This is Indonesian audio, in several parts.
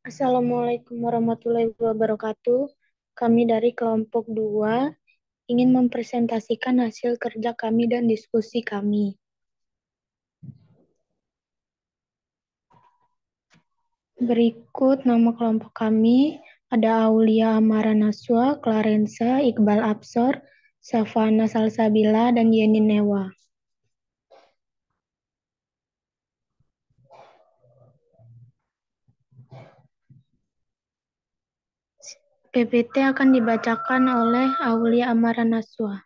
Assalamualaikum warahmatullahi wabarakatuh. Kami dari kelompok 2 ingin mempresentasikan hasil kerja kami dan diskusi kami. Berikut nama kelompok kami. Ada Aulia Amara Naswa, Clarence, Iqbal Absor, Savana Salsabila, dan Yeni Newa. PPT akan dibacakan oleh Aulia Amara Naswa.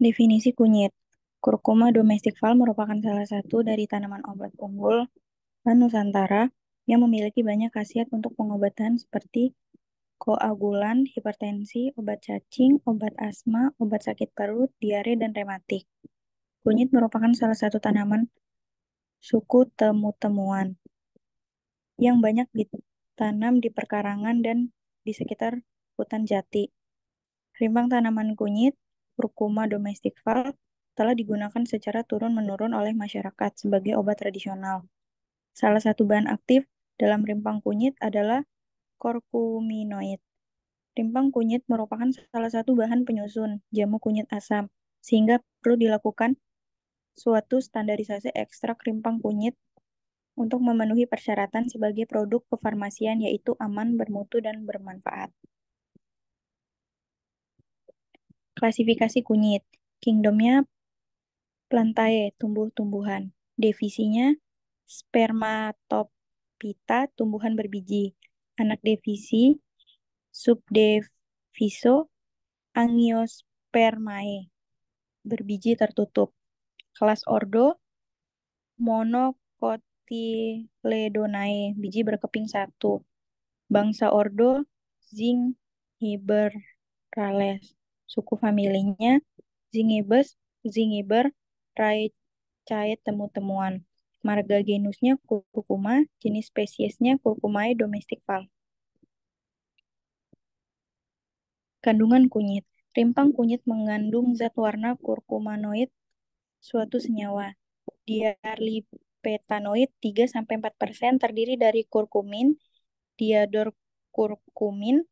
Definisi kunyit. Kurkuma domestikal merupakan salah satu dari tanaman obat unggul Nusantara yang memiliki banyak khasiat untuk pengobatan seperti koagulan, hipertensi, obat cacing, obat asma, obat sakit perut, diare, dan rematik. Kunyit merupakan salah satu tanaman suku temu-temuan yang banyak tanam di perkarangan dan di sekitar hutan jati. Rimbang tanaman kunyit, kurkuma fal, telah digunakan secara turun-menurun oleh masyarakat sebagai obat tradisional. Salah satu bahan aktif dalam rimpang kunyit adalah korkuminoid. Rimpang kunyit merupakan salah satu bahan penyusun jamu kunyit asam, sehingga perlu dilakukan suatu standarisasi ekstrak rimpang kunyit untuk memenuhi persyaratan sebagai produk kefarmasian yaitu aman, bermutu, dan bermanfaat. Klasifikasi kunyit. Kingdomnya plantae, tumbuh-tumbuhan. Devisinya spermatopita, tumbuhan berbiji. Anak devisi, Subdiviso angiospermae, berbiji tertutup. Kelas ordo, monokot Dactyledonae, biji berkeping satu. Bangsa Ordo, Zing Rales. Suku familinya, Zingibus, Zingiber, Raicae temu-temuan. Marga genusnya kurkuma, jenis spesiesnya domestik pal. Kandungan kunyit. Rimpang kunyit mengandung zat warna kurkumanoid, suatu senyawa. diarli petanoid 3-4% terdiri dari kurkumin, diador kurkumin,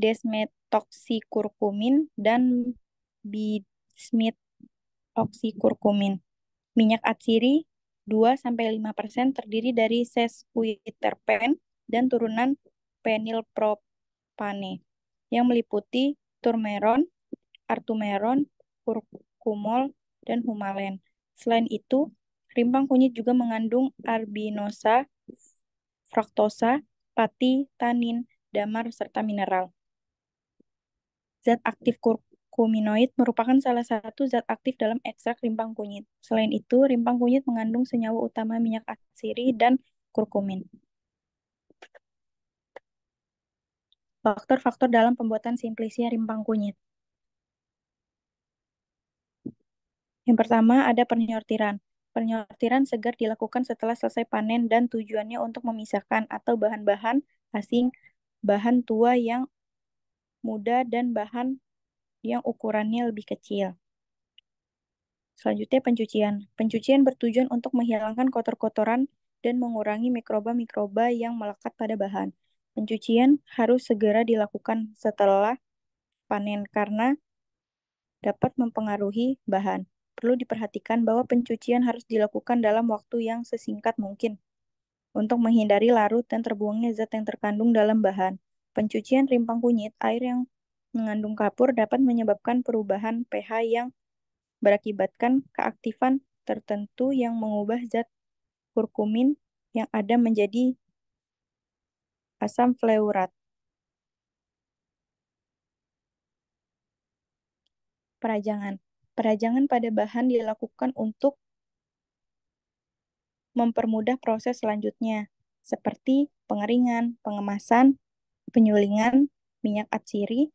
desmetoxikurkumin, dan bismetoksikurkumin. Minyak atsiri 2-5% terdiri dari sesquiterpen dan turunan penilpropane yang meliputi turmeron, artumeron, kurkumol, dan humalen. Selain itu, Rimpang kunyit juga mengandung arbinosa, fruktosa, pati, tanin, damar, serta mineral. Zat aktif kurkuminoid merupakan salah satu zat aktif dalam ekstrak rimpang kunyit. Selain itu, rimpang kunyit mengandung senyawa utama minyak atsiri dan kurkumin. Faktor-faktor dalam pembuatan simplisia rimpang kunyit. Yang pertama ada penyortiran. Penyortiran segar dilakukan setelah selesai panen dan tujuannya untuk memisahkan atau bahan-bahan asing, bahan tua yang muda, dan bahan yang ukurannya lebih kecil. Selanjutnya pencucian. Pencucian bertujuan untuk menghilangkan kotor-kotoran dan mengurangi mikroba-mikroba yang melekat pada bahan. Pencucian harus segera dilakukan setelah panen karena dapat mempengaruhi bahan perlu diperhatikan bahwa pencucian harus dilakukan dalam waktu yang sesingkat mungkin untuk menghindari larut dan terbuangnya zat yang terkandung dalam bahan. Pencucian rimpang kunyit, air yang mengandung kapur dapat menyebabkan perubahan pH yang berakibatkan keaktifan tertentu yang mengubah zat kurkumin yang ada menjadi asam fleurat. Perajangan Perajangan pada bahan dilakukan untuk mempermudah proses selanjutnya, seperti pengeringan, pengemasan, penyulingan, minyak atsiri,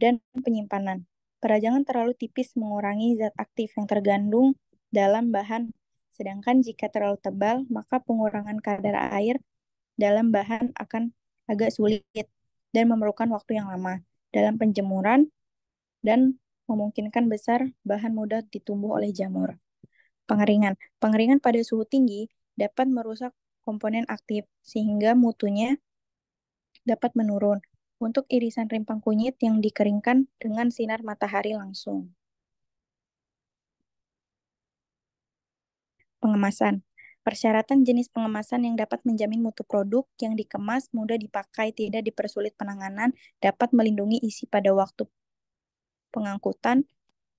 dan penyimpanan. Perajangan terlalu tipis mengurangi zat aktif yang tergandung dalam bahan, sedangkan jika terlalu tebal, maka pengurangan kadar air dalam bahan akan agak sulit dan memerlukan waktu yang lama. Dalam penjemuran dan memungkinkan besar bahan mudah ditumbuh oleh jamur. Pengeringan. Pengeringan pada suhu tinggi dapat merusak komponen aktif sehingga mutunya dapat menurun untuk irisan rimpang kunyit yang dikeringkan dengan sinar matahari langsung. Pengemasan. Persyaratan jenis pengemasan yang dapat menjamin mutu produk yang dikemas, mudah dipakai, tidak dipersulit penanganan, dapat melindungi isi pada waktu pengangkutan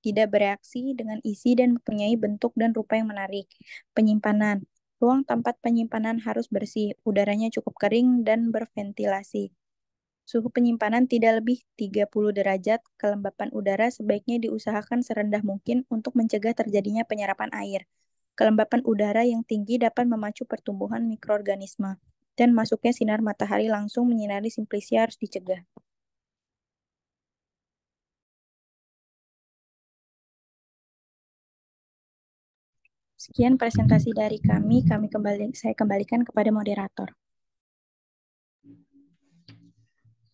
tidak bereaksi dengan isi dan mempunyai bentuk dan rupa yang menarik. Penyimpanan. Ruang tempat penyimpanan harus bersih, udaranya cukup kering dan berventilasi. Suhu penyimpanan tidak lebih 30 derajat, kelembapan udara sebaiknya diusahakan serendah mungkin untuk mencegah terjadinya penyerapan air. Kelembapan udara yang tinggi dapat memacu pertumbuhan mikroorganisme, dan masuknya sinar matahari langsung menyinari simplisia harus dicegah. Sekian presentasi dari kami. Kami kembali saya kembalikan kepada moderator.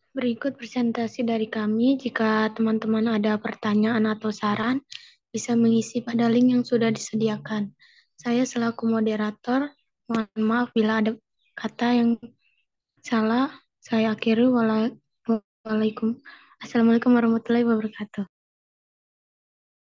Berikut presentasi dari kami. Jika teman-teman ada pertanyaan atau saran, bisa mengisi pada link yang sudah disediakan. Saya selaku moderator, mohon maaf bila ada kata yang salah. Saya akhiri. wala- Assalamualaikum warahmatullahi wabarakatuh.